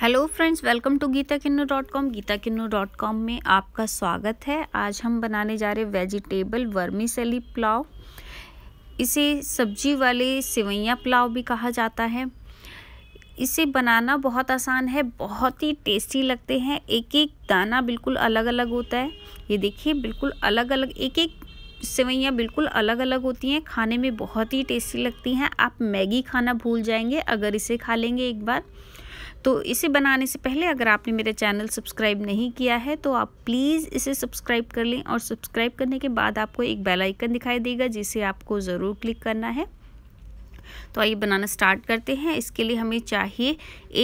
hello friends welcome to Geeta Kinnu dot com Geeta Kinnu dot com में आपका स्वागत है आज हम बनाने जा रहे वेजिटेबल वर्मी सली पुलाव इसे सब्जी वाले सेवैयाँ पुलाव भी कहा जाता है इसे बनाना बहुत आसान है बहुत ही टेस्टी लगते हैं एक एक दाना बिल्कुल अलग अलग होता है ये देखिए बिल्कुल अलग अलग एक एक सेवैयाँ बिल्कुल अलग अलग होती हैं खाने में बहुत ही टेस्टी लगती हैं आप मैगी खाना भूल जाएंगे अगर इसे खा लेंगे एक बार तो इसे बनाने से पहले अगर आपने मेरा चैनल सब्सक्राइब नहीं किया है तो आप प्लीज़ इसे सब्सक्राइब कर लें और सब्सक्राइब करने के बाद आपको एक बेल आइकन दिखाई देगा जिसे आपको ज़रूर क्लिक करना है तो आइए बनाना स्टार्ट करते हैं इसके लिए हमें चाहिए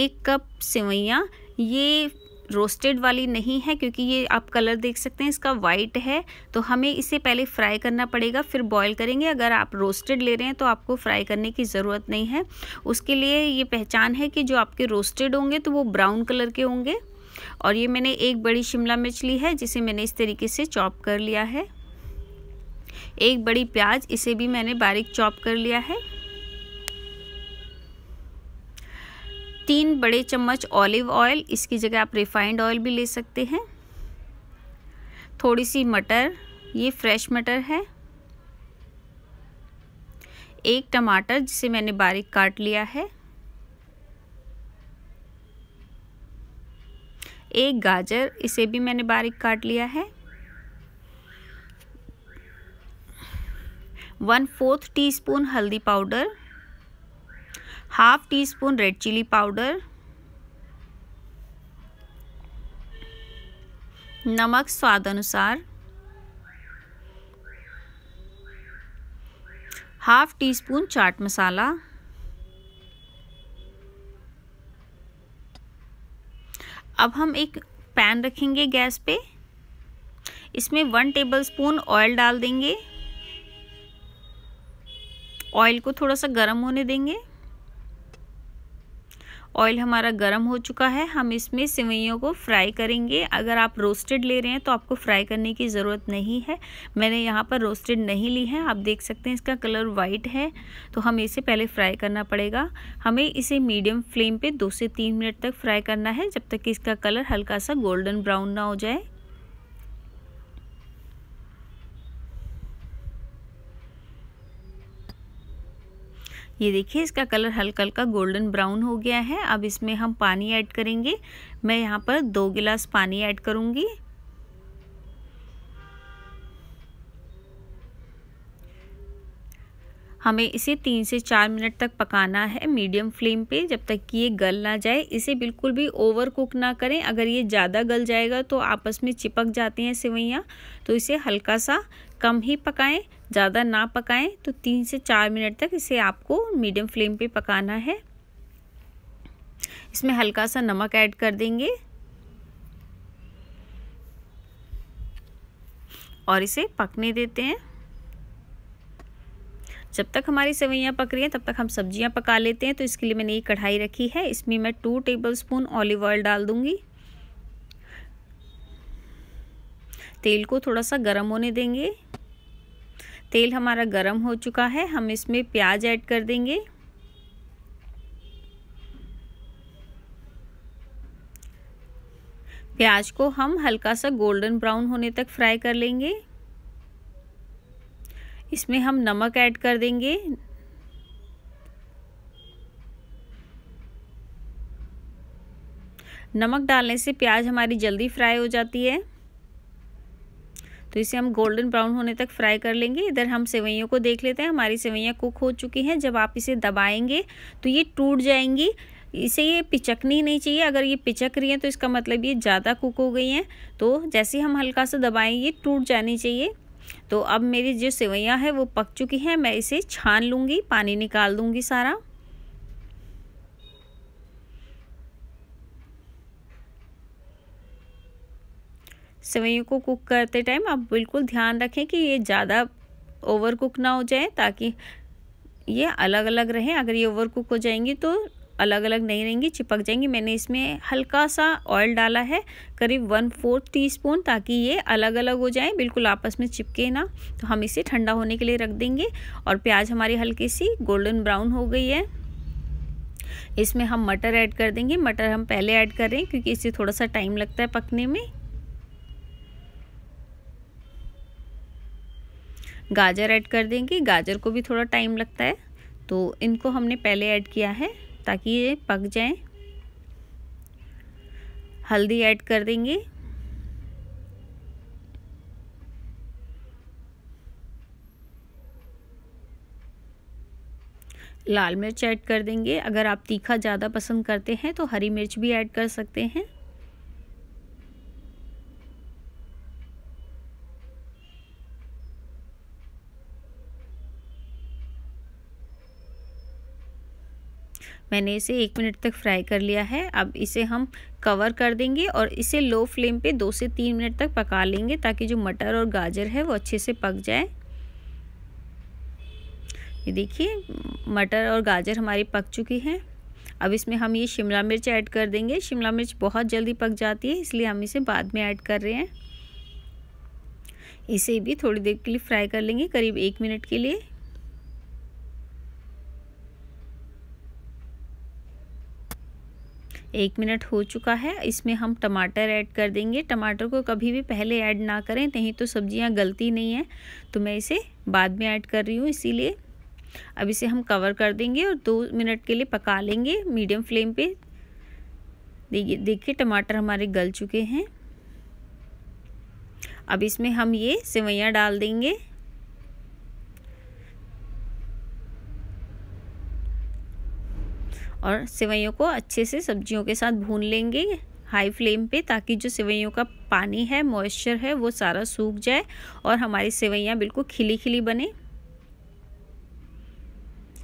एक कप सेवैयाँ ये रोस्टेड वाली नहीं है क्योंकि ये आप कलर देख सकते हैं इसका वाइट है तो हमें इसे पहले फ्राई करना पड़ेगा फिर बॉईल करेंगे अगर आप रोस्टेड ले रहे हैं तो आपको फ्राई करने की ज़रूरत नहीं है उसके लिए ये पहचान है कि जो आपके रोस्टेड होंगे तो वो ब्राउन कलर के होंगे और ये मैंने एक बड़ी शिमला मिर्च ली है जिसे मैंने इस तरीके से चॉप कर लिया है एक बड़ी प्याज इसे भी मैंने बारीक चॉप कर लिया है तीन बड़े चम्मच ऑलिव ऑयल इसकी जगह आप रिफाइंड ऑयल भी ले सकते हैं थोड़ी सी मटर ये फ्रेश मटर है एक टमाटर जिसे मैंने बारीक काट लिया है एक गाजर इसे भी मैंने बारीक काट लिया है वन फोर्थ टीस्पून हल्दी powder half tea spoon red chilli powder नमक स्वाद अनुसार half tea spoon chaat masala अब हम एक पैन रखेंगे गैस पे इसमें वन टेबल स्पून ऑयल डाल देंगे ऑयल को थोड़ा सा गर्म होने देंगे ऑयल हमारा गर्म हो चुका है हम इसमें सिवैयों को फ्राई करेंगे अगर आप रोस्टेड ले रहे हैं तो आपको फ्राई करने की ज़रूरत नहीं है मैंने यहाँ पर रोस्टेड नहीं ली है आप देख सकते हैं इसका कलर वाइट है तो हमें इसे पहले फ्राई करना पड़ेगा हमें इसे मीडियम फ्लेम पर दो से तीन मिनट तक फ्राई करना है जब तक कि इसका कलर हल्का सा गोल्डन ब्राउन ना हो जाए ये देखिए इसका कलर हल्का हल्का गोल्डन ब्राउन हो गया है अब इसमें हम पानी ऐड करेंगे मैं यहाँ पर दो गिलास पानी ऐड करूँगी हमें इसे तीन से चार मिनट तक पकाना है मीडियम फ्लेम पे जब तक कि ये गल ना जाए इसे बिल्कुल भी ओवर कुक ना करें अगर ये ज़्यादा गल जाएगा तो आपस में चिपक जाती हैं सेवैयाँ तो इसे हल्का सा कम ही पकाएं ज़्यादा ना पकाएं तो तीन से चार मिनट तक इसे आपको मीडियम फ्लेम पे पकाना है इसमें हल्का सा नमक ऐड कर देंगे और इसे पकने देते हैं जब तक हमारी सेवैयाँ पक रही हैं तब तक हम सब्जियाँ पका लेते हैं तो इसके लिए मैंने एक कढ़ाई रखी है इसमें मैं टू टेबलस्पून ऑलिव ऑयल डाल दूंगी तेल को थोड़ा सा गर्म होने देंगे तेल हमारा गरम हो चुका है हम इसमें प्याज ऐड कर देंगे प्याज को हम हल्का सा गोल्डन ब्राउन होने तक फ्राई कर लेंगे इसमें हम नमक ऐड कर देंगे नमक डालने से प्याज हमारी जल्दी फ्राई हो जाती है तो इसे हम गोल्डन ब्राउन होने तक फ्राई कर लेंगे इधर हम सेवैयों को देख लेते हैं हमारी सेवैयाँ कुक हो चुकी हैं जब आप इसे दबाएंगे तो ये टूट जाएंगी इसे ये पिचकनी नहीं चाहिए अगर ये पिचक रही हैं तो इसका मतलब ये ज़्यादा कुक हो गई हैं तो जैसे हम हल्का सा दबाएँ ये टूट जानी चाहिए तो अब मेरी जो सेवैयाँ है वो पक चुकी हैं मैं इसे छान लूँगी पानी निकाल दूँगी सारा सेवैयों को कुक करते टाइम आप बिल्कुल ध्यान रखें कि ये ज़्यादा ओवर कुक ना हो जाए ताकि ये अलग अलग रहें अगर ये ओवर कुक हो जाएंगी तो अलग अलग नहीं रहेंगी चिपक जाएंगी मैंने इसमें हल्का सा ऑयल डाला है करीब वन फोर्थ टी स्पून ताकि ये अलग अलग हो जाए बिल्कुल आपस में चिपके ना तो हम इसे ठंडा होने के लिए रख देंगे और प्याज हमारी हल्की सी गोल्डन ब्राउन हो गई है इसमें हम मटर ऐड कर देंगे मटर हम पहले ऐड कर रहे हैं क्योंकि इसे थोड़ा सा टाइम लगता है पकने में गाजर ऐड कर देंगे गाजर को भी थोड़ा टाइम लगता है तो इनको हमने पहले ऐड किया है ताकि ये पक जाएं हल्दी ऐड कर देंगे लाल मिर्च ऐड कर देंगे अगर आप तीखा ज़्यादा पसंद करते हैं तो हरी मिर्च भी ऐड कर सकते हैं मैंने इसे एक मिनट तक फ्राई कर लिया है अब इसे हम कवर कर देंगे और इसे लो फ्लेम पे दो से तीन मिनट तक पका लेंगे ताकि जो मटर और गाजर है वो अच्छे से पक जाए ये देखिए मटर और गाजर हमारी पक चुकी हैं अब इसमें हम ये शिमला मिर्च ऐड कर देंगे शिमला मिर्च बहुत जल्दी पक जाती है इसलिए हम इसे बाद में ऐड कर रहे हैं इसे भी थोड़ी देर के लिए फ्राई कर लेंगे करीब एक मिनट के लिए एक मिनट हो चुका है इसमें हम टमाटर ऐड कर देंगे टमाटर को कभी भी पहले ऐड ना करें नहीं तो सब्जियां गलती नहीं है तो मैं इसे बाद में ऐड कर रही हूँ इसीलिए अब इसे हम कवर कर देंगे और दो मिनट के लिए पका लेंगे मीडियम फ्लेम पे देखिए देखिए टमाटर हमारे गल चुके हैं अब इसमें हम ये सेवैयाँ डाल देंगे और सेवैयों को अच्छे से सब्जियों के साथ भून लेंगे हाई फ्लेम पे ताकि जो सेवैयों का पानी है मॉइस्चर है वो सारा सूख जाए और हमारी सेवैयाँ बिल्कुल खिली खिली बने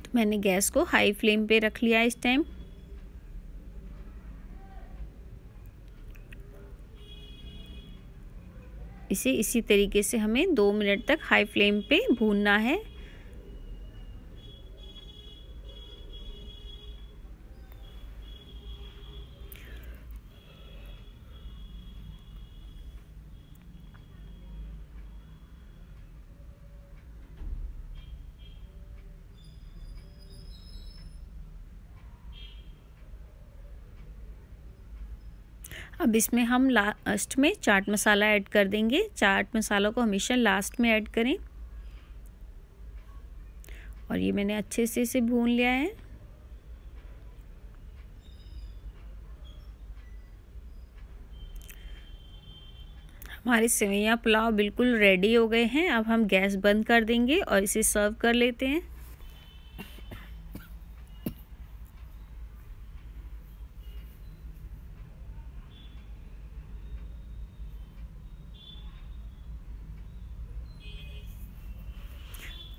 तो मैंने गैस को हाई फ्लेम पे रख लिया इस टाइम इसे इसी तरीके से हमें दो मिनट तक हाई फ्लेम पे भूनना है अब इसमें हम लास्ट में चाट मसाला ऐड कर देंगे चाट मसालों को हमेशा लास्ट में ऐड करें और ये मैंने अच्छे से इसे भून लिया है हमारे सेवैयाँ पुलाव बिल्कुल रेडी हो गए हैं अब हम गैस बंद कर देंगे और इसे सर्व कर लेते हैं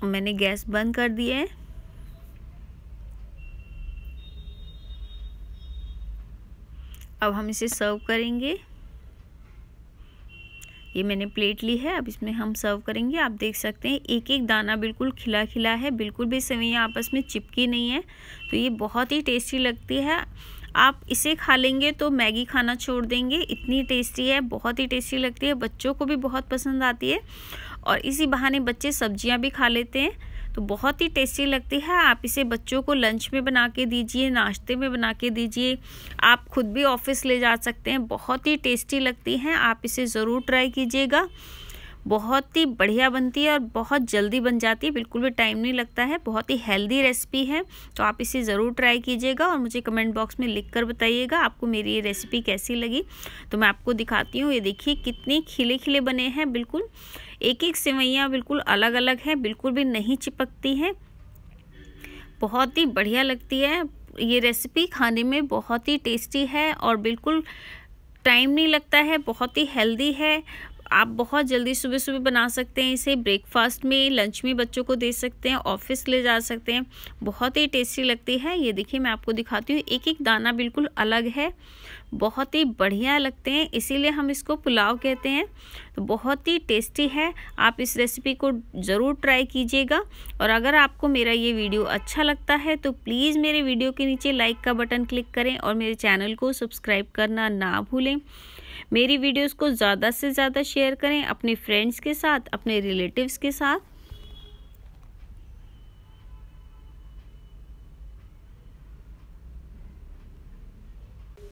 मैंने गैस बंद कर दी है अब हम इसे सर्व करेंगे ये मैंने प्लेट ली है अब इसमें हम सर्व करेंगे आप देख सकते हैं एक एक दाना बिल्कुल खिला खिला है बिल्कुल भी सेवैयाँ आपस में चिपकी नहीं है तो ये बहुत ही टेस्टी लगती है आप इसे खा लेंगे तो मैगी खाना छोड़ देंगे इतनी टेस्टी है बहुत ही टेस्टी लगती है बच्चों को भी बहुत पसंद आती है और इसी बहाने बच्चे सब्जियां भी खा लेते हैं तो बहुत ही टेस्टी लगती है आप इसे बच्चों को लंच में बना के दीजिए नाश्ते में बना के दीजिए आप खुद भी ऑफिस ले जा सकते हैं बहुत ही टेस्टी लगती हैं आप इसे ज़रूर ट्राई कीजिएगा बहुत ही बढ़िया बनती है और बहुत जल्दी बन जाती है बिल्कुल भी टाइम नहीं लगता है बहुत ही हेल्दी रेसिपी है तो आप इसे ज़रूर ट्राई कीजिएगा और मुझे कमेंट बॉक्स में लिख कर बताइएगा आपको मेरी ये रेसिपी कैसी लगी तो मैं आपको दिखाती हूँ ये देखिए कितने खिले खिले बने हैं बिल्कुल एक एक सेवैयाँ बिल्कुल अलग अलग हैं बिल्कुल भी नहीं चिपकती हैं बहुत ही बढ़िया लगती है ये रेसिपी खाने में बहुत ही टेस्टी है और बिल्कुल टाइम नहीं लगता है बहुत ही हेल्दी है आप बहुत जल्दी सुबह सुबह बना सकते हैं इसे ब्रेकफास्ट में लंच में बच्चों को दे सकते हैं ऑफिस ले जा सकते हैं बहुत ही टेस्टी लगती है ये देखिए मैं आपको दिखाती हूँ एक एक दाना बिल्कुल अलग है बहुत ही बढ़िया लगते हैं इसीलिए हम इसको पुलाव कहते हैं तो बहुत ही टेस्टी है आप इस रेसिपी को ज़रूर ट्राई कीजिएगा और अगर आपको मेरा ये वीडियो अच्छा लगता है तो प्लीज़ मेरे वीडियो के नीचे लाइक का बटन क्लिक करें और मेरे चैनल को सब्सक्राइब करना ना भूलें मेरी वीडियोस को ज़्यादा से ज़्यादा शेयर करें अपने फ्रेंड्स के साथ अपने रिलेटिव्स के साथ